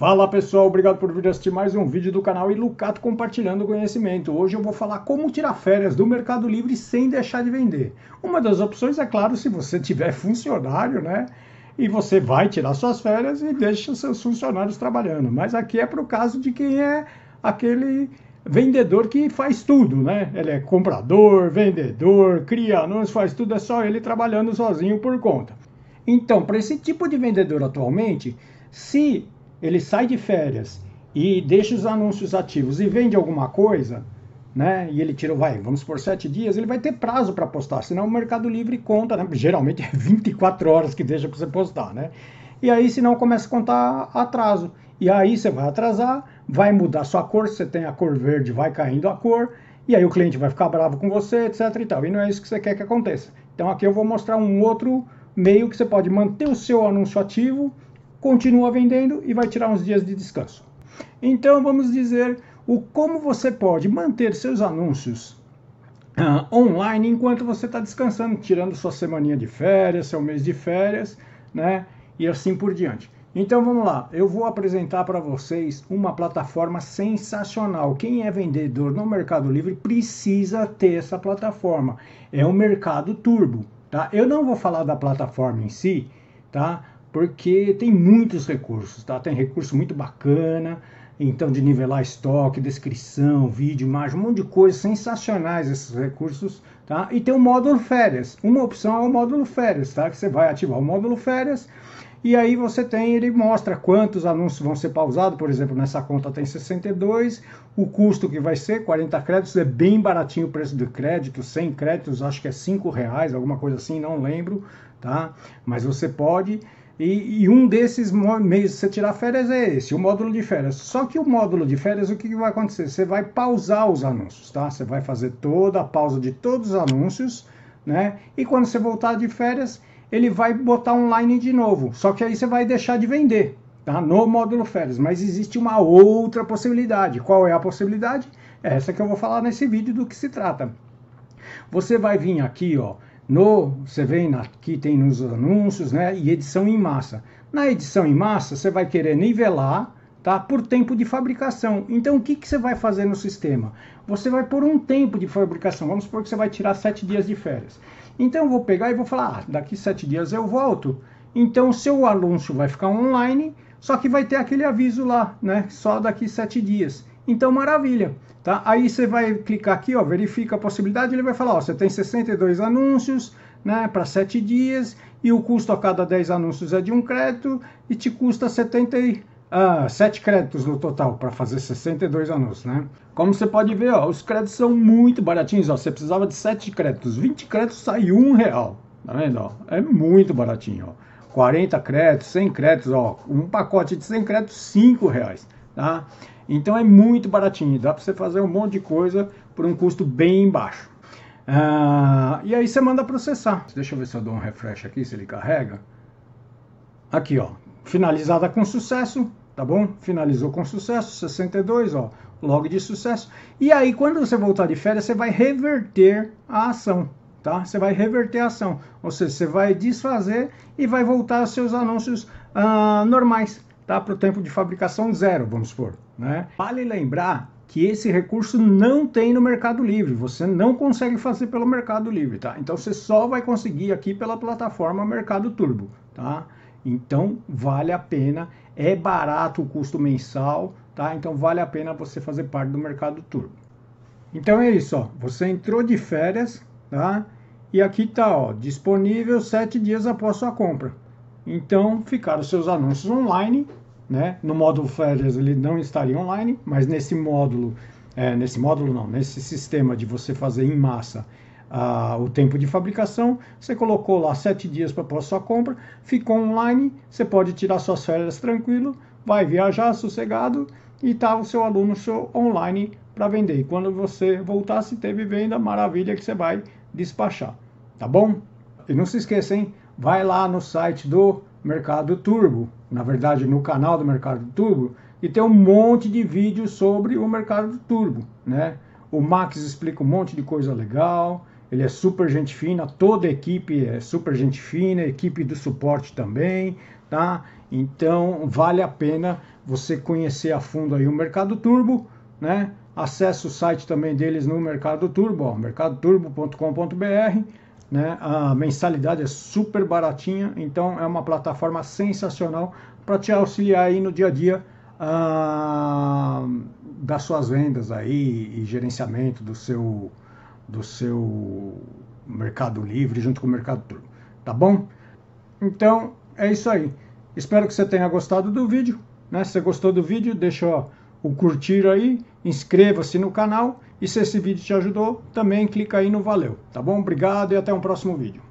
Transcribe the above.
Fala pessoal, obrigado por vir assistir mais um vídeo do canal Ilucato Compartilhando Conhecimento. Hoje eu vou falar como tirar férias do Mercado Livre sem deixar de vender. Uma das opções é claro se você tiver funcionário, né? E você vai tirar suas férias e deixa seus funcionários trabalhando. Mas aqui é para o caso de quem é aquele vendedor que faz tudo, né? Ele é comprador, vendedor, cria anúncios, faz tudo, é só ele trabalhando sozinho por conta. Então, para esse tipo de vendedor atualmente, se ele sai de férias e deixa os anúncios ativos e vende alguma coisa, né? E ele tira, vai, vamos por sete dias, ele vai ter prazo para postar, senão o Mercado Livre conta, né? Geralmente é 24 horas que deixa para você postar, né? E aí, senão, começa a contar atraso. E aí você vai atrasar, vai mudar sua cor, se você tem a cor verde, vai caindo a cor, e aí o cliente vai ficar bravo com você, etc e tal. E não é isso que você quer que aconteça. Então aqui eu vou mostrar um outro meio que você pode manter o seu anúncio ativo, continua vendendo e vai tirar uns dias de descanso. Então vamos dizer o como você pode manter seus anúncios uh, online enquanto você está descansando, tirando sua semaninha de férias, seu mês de férias, né? E assim por diante. Então vamos lá, eu vou apresentar para vocês uma plataforma sensacional. Quem é vendedor no Mercado Livre precisa ter essa plataforma. É o Mercado Turbo, tá? Eu não vou falar da plataforma em si, tá? porque tem muitos recursos, tá? Tem recurso muito bacana, então de nivelar estoque, descrição, vídeo, imagem, um monte de coisas sensacionais esses recursos, tá? E tem o módulo férias. Uma opção é o módulo férias, tá? Que você vai ativar o módulo férias e aí você tem, ele mostra quantos anúncios vão ser pausados, por exemplo, nessa conta tem 62, o custo que vai ser 40 créditos, é bem baratinho o preço do crédito, 100 créditos, acho que é 5 reais, alguma coisa assim, não lembro, tá? Mas você pode e, e, um desses meios de você tirar férias é esse, o módulo de férias. Só que o módulo de férias, o que, que vai acontecer? Você vai pausar os anúncios, tá? Você vai fazer toda a pausa de todos os anúncios, né? E quando você voltar de férias, ele vai botar online de novo. Só que aí você vai deixar de vender, tá? No módulo férias. Mas existe uma outra possibilidade. Qual é a possibilidade? É essa que eu vou falar nesse vídeo do que se trata. Você vai vir aqui, ó no, você vem aqui tem nos anúncios, né? E edição em massa. Na edição em massa, você vai querer nivelar, tá? Por tempo de fabricação. Então, o que, que você vai fazer no sistema? Você vai por um tempo de fabricação. Vamos supor que você vai tirar sete dias de férias. Então, eu vou pegar e vou falar, ah, daqui sete dias eu volto. Então, seu anúncio vai ficar online, só que vai ter aquele aviso lá, né? Só daqui sete dias. Então, maravilha. Tá? Aí você vai clicar aqui, ó, verifica a possibilidade, ele vai falar, ó, você tem 62 anúncios, né, para 7 dias, e o custo a cada 10 anúncios é de um crédito, e te custa 70, ah, 7 créditos no total para fazer 62 anúncios, né? Como você pode ver, ó, os créditos são muito baratinhos, ó, você precisava de 7 créditos, 20 créditos sai um real, tá vendo? Ó? É muito baratinho, ó. 40 créditos, 100 créditos, ó, um pacote de 100 créditos, 5 reais, tá? Então é muito baratinho, dá para você fazer um monte de coisa por um custo bem baixo. Ah, e aí você manda processar. Deixa eu ver se eu dou um refresh aqui, se ele carrega. Aqui, ó, finalizada com sucesso, tá bom? Finalizou com sucesso, 62, ó, log de sucesso. E aí, quando você voltar de férias, você vai reverter a ação, tá? Você vai reverter a ação, ou seja, você vai desfazer e vai voltar aos seus anúncios ah, normais tá? Para o tempo de fabricação zero, vamos supor. Né? Vale lembrar que esse recurso não tem no Mercado Livre, você não consegue fazer pelo Mercado Livre, tá? Então você só vai conseguir aqui pela plataforma Mercado Turbo, tá? Então vale a pena, é barato o custo mensal, tá? Então vale a pena você fazer parte do Mercado Turbo. Então é isso, ó. Você entrou de férias, tá? E aqui tá, ó, disponível sete dias após sua compra. Então ficaram seus anúncios online né? No módulo férias ele não estaria online, mas nesse módulo, é, nesse módulo não, nesse sistema de você fazer em massa ah, o tempo de fabricação, você colocou lá sete dias para a sua compra, ficou online, você pode tirar suas férias tranquilo, vai viajar sossegado e tá o seu aluno seu online para vender. E quando você voltar, se teve venda, maravilha que você vai despachar, tá bom? E não se esqueça, hein? Vai lá no site do Mercado Turbo, na verdade no canal do Mercado Turbo, e tem um monte de vídeos sobre o Mercado Turbo, né? O Max explica um monte de coisa legal, ele é super gente fina, toda a equipe é super gente fina, a equipe do suporte também, tá? Então vale a pena você conhecer a fundo aí o Mercado Turbo, né? Acesse o site também deles no Mercado Turbo, mercadoturbo.com.br né? A mensalidade é super baratinha, então é uma plataforma sensacional para te auxiliar aí no dia a dia ah, das suas vendas aí e gerenciamento do seu do seu Mercado Livre junto com o Mercado Turbo, tá bom? Então é isso aí. Espero que você tenha gostado do vídeo. Né? Se você gostou do vídeo, deixa ó, o curtir aí, inscreva-se no canal e se esse vídeo te ajudou, também clica aí no valeu, tá bom? Obrigado e até um próximo vídeo.